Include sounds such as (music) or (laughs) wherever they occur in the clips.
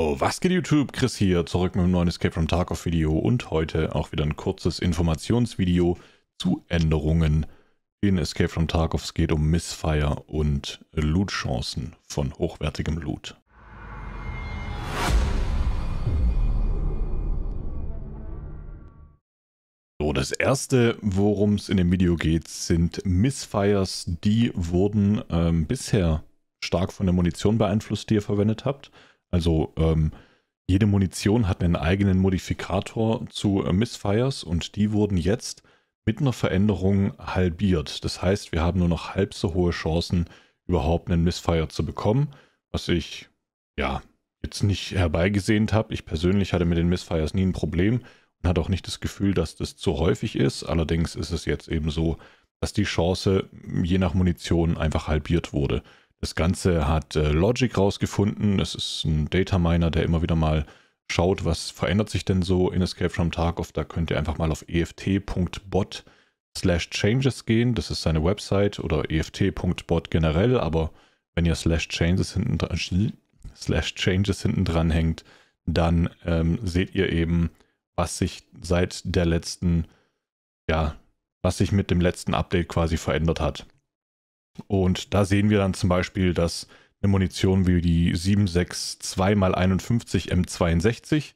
Oh, was geht YouTube? Chris hier, zurück mit einem neuen Escape from Tarkov Video und heute auch wieder ein kurzes Informationsvideo zu Änderungen in Escape from Tarkov. Es geht um Missfire und Lootchancen von hochwertigem Loot. So, das erste, worum es in dem Video geht, sind Missfires. Die wurden ähm, bisher stark von der Munition beeinflusst, die ihr verwendet habt. Also ähm, jede Munition hat einen eigenen Modifikator zu äh, Missfires und die wurden jetzt mit einer Veränderung halbiert. Das heißt, wir haben nur noch halb so hohe Chancen, überhaupt einen Missfire zu bekommen, was ich ja jetzt nicht herbeigesehnt habe. Ich persönlich hatte mit den Missfires nie ein Problem und hatte auch nicht das Gefühl, dass das zu häufig ist. Allerdings ist es jetzt eben so, dass die Chance je nach Munition einfach halbiert wurde. Das Ganze hat äh, Logic rausgefunden. Das ist ein Data Miner, der immer wieder mal schaut, was verändert sich denn so in Escape from Tarkov. Da könnt ihr einfach mal auf eft.bot slash changes gehen. Das ist seine Website oder eft.bot generell, aber wenn ihr slash changes hinten dran, (laughs) slash changes hinten dran hängt, dann ähm, seht ihr eben, was sich seit der letzten, ja, was sich mit dem letzten Update quasi verändert hat. Und da sehen wir dann zum Beispiel, dass eine Munition wie die 762x51 M62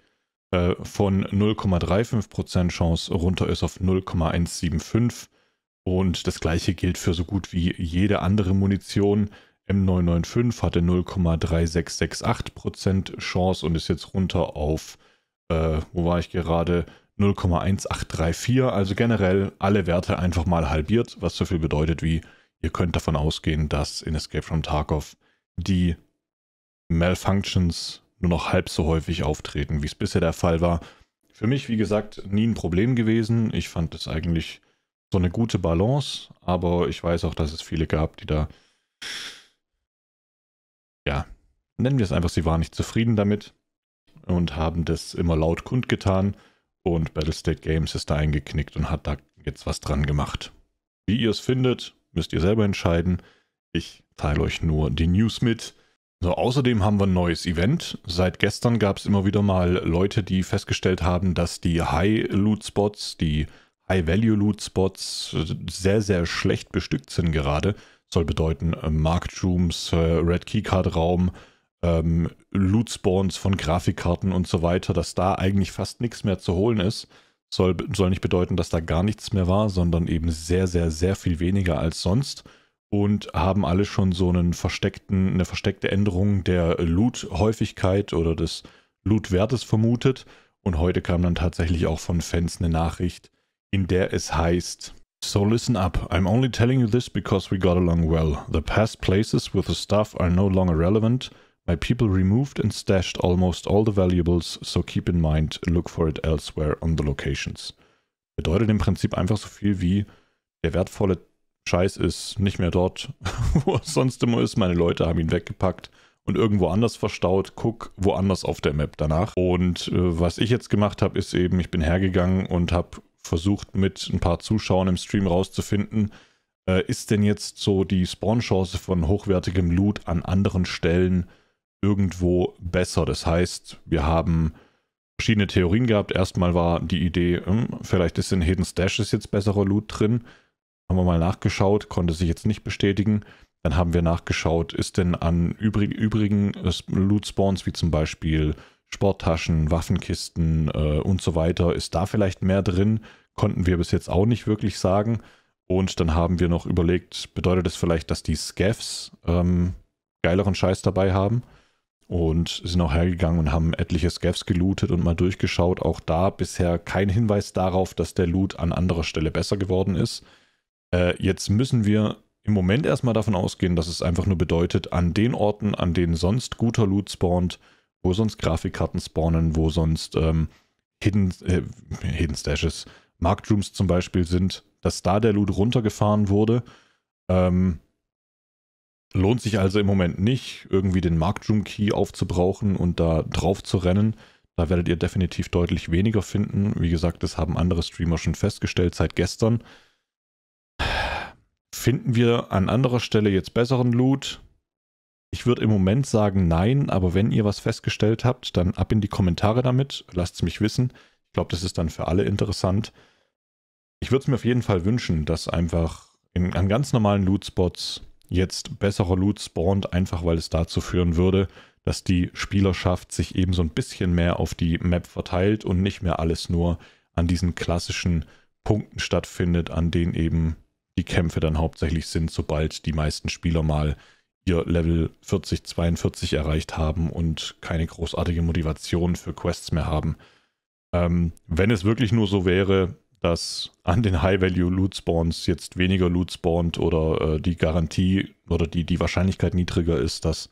äh, von 0,35% Chance runter ist auf 0,175. Und das gleiche gilt für so gut wie jede andere Munition. M995 hatte 0,3668% Chance und ist jetzt runter auf, äh, wo war ich gerade, 0,1834. Also generell alle Werte einfach mal halbiert, was so viel bedeutet wie ihr könnt davon ausgehen, dass in Escape from Tarkov die Malfunctions nur noch halb so häufig auftreten, wie es bisher der Fall war. Für mich, wie gesagt, nie ein Problem gewesen. Ich fand es eigentlich so eine gute Balance, aber ich weiß auch, dass es viele gab, die da, ja, nennen wir es einfach, sie waren nicht zufrieden damit und haben das immer laut kundgetan und Battlestate Games ist da eingeknickt und hat da jetzt was dran gemacht. Wie ihr es findet, müsst ihr selber entscheiden. Ich teile euch nur die News mit. So, außerdem haben wir ein neues Event. Seit gestern gab es immer wieder mal Leute, die festgestellt haben, dass die High-Loot-Spots, die High-Value-Loot-Spots sehr, sehr schlecht bestückt sind gerade. Soll bedeuten, äh, Marktrooms, äh, Red Keycard-Raum, ähm, Loot-Spawns von Grafikkarten und so weiter, dass da eigentlich fast nichts mehr zu holen ist. Soll, soll nicht bedeuten, dass da gar nichts mehr war, sondern eben sehr, sehr, sehr viel weniger als sonst. Und haben alle schon so einen versteckten, eine versteckte Änderung der Loot-Häufigkeit oder des Loot-Wertes vermutet. Und heute kam dann tatsächlich auch von Fans eine Nachricht, in der es heißt, So listen up, I'm only telling you this because we got along well. The past places with the stuff are no longer relevant. My people removed and stashed almost all the valuables, so keep in mind, look for it elsewhere on the locations. Bedeutet im Prinzip einfach so viel wie, der wertvolle Scheiß ist nicht mehr dort, (laughs) wo er sonst immer ist. Meine Leute haben ihn weggepackt und irgendwo anders verstaut. Guck woanders auf der Map danach. Und äh, was ich jetzt gemacht habe, ist eben, ich bin hergegangen und habe versucht, mit ein paar Zuschauern im Stream rauszufinden, äh, ist denn jetzt so die Spawn-Chance von hochwertigem Loot an anderen Stellen irgendwo besser. Das heißt, wir haben verschiedene Theorien gehabt. Erstmal war die Idee, hm, vielleicht ist in Hidden Stashes jetzt besserer Loot drin. Haben wir mal nachgeschaut, konnte sich jetzt nicht bestätigen. Dann haben wir nachgeschaut, ist denn an übrig, übrigen äh, Loot-Spawns, wie zum Beispiel Sporttaschen, Waffenkisten äh, und so weiter, ist da vielleicht mehr drin? Konnten wir bis jetzt auch nicht wirklich sagen. Und dann haben wir noch überlegt, bedeutet das vielleicht, dass die Scaffs ähm, geileren Scheiß dabei haben? und sind auch hergegangen und haben etliche Scavs gelootet und mal durchgeschaut. Auch da bisher kein Hinweis darauf, dass der Loot an anderer Stelle besser geworden ist. Äh, jetzt müssen wir im Moment erstmal davon ausgehen, dass es einfach nur bedeutet, an den Orten, an denen sonst guter Loot spawnt, wo sonst Grafikkarten spawnen, wo sonst ähm, Hidden, äh, Hidden Stashes, Marked Rooms zum Beispiel sind, dass da der Loot runtergefahren wurde. Ähm, Lohnt sich also im Moment nicht, irgendwie den Marktroom-Key aufzubrauchen und da drauf zu rennen. Da werdet ihr definitiv deutlich weniger finden. Wie gesagt, das haben andere Streamer schon festgestellt seit gestern. Finden wir an anderer Stelle jetzt besseren Loot? Ich würde im Moment sagen nein, aber wenn ihr was festgestellt habt, dann ab in die Kommentare damit. Lasst es mich wissen. Ich glaube, das ist dann für alle interessant. Ich würde es mir auf jeden Fall wünschen, dass einfach in, an ganz normalen Loot-Spots jetzt bessere Loot spawnt, einfach weil es dazu führen würde, dass die Spielerschaft sich eben so ein bisschen mehr auf die Map verteilt und nicht mehr alles nur an diesen klassischen Punkten stattfindet, an denen eben die Kämpfe dann hauptsächlich sind, sobald die meisten Spieler mal ihr Level 40, 42 erreicht haben und keine großartige Motivation für Quests mehr haben. Ähm, wenn es wirklich nur so wäre, dass an den High-Value-Loot-Spawns jetzt weniger Loot spawnt oder äh, die Garantie oder die, die Wahrscheinlichkeit niedriger ist, dass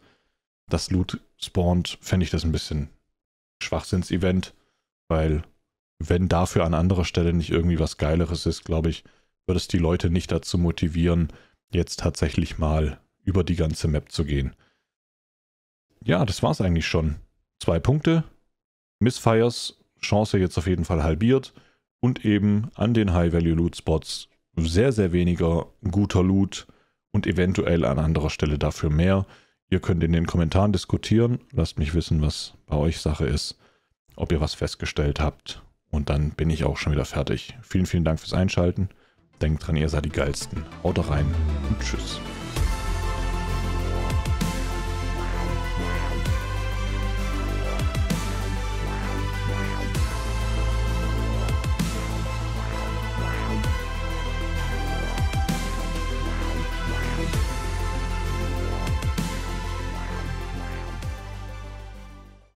das Loot spawnt, fände ich das ein bisschen Schwachsinns-Event, weil wenn dafür an anderer Stelle nicht irgendwie was Geileres ist, glaube ich, würde es die Leute nicht dazu motivieren, jetzt tatsächlich mal über die ganze Map zu gehen. Ja, das war's eigentlich schon. Zwei Punkte. Missfires, Chance jetzt auf jeden Fall halbiert und eben an den High-Value-Loot-Spots sehr, sehr weniger guter Loot und eventuell an anderer Stelle dafür mehr. Ihr könnt in den Kommentaren diskutieren. Lasst mich wissen, was bei euch Sache ist, ob ihr was festgestellt habt. Und dann bin ich auch schon wieder fertig. Vielen, vielen Dank fürs Einschalten. Denkt dran, ihr seid die Geilsten. Haut rein und tschüss.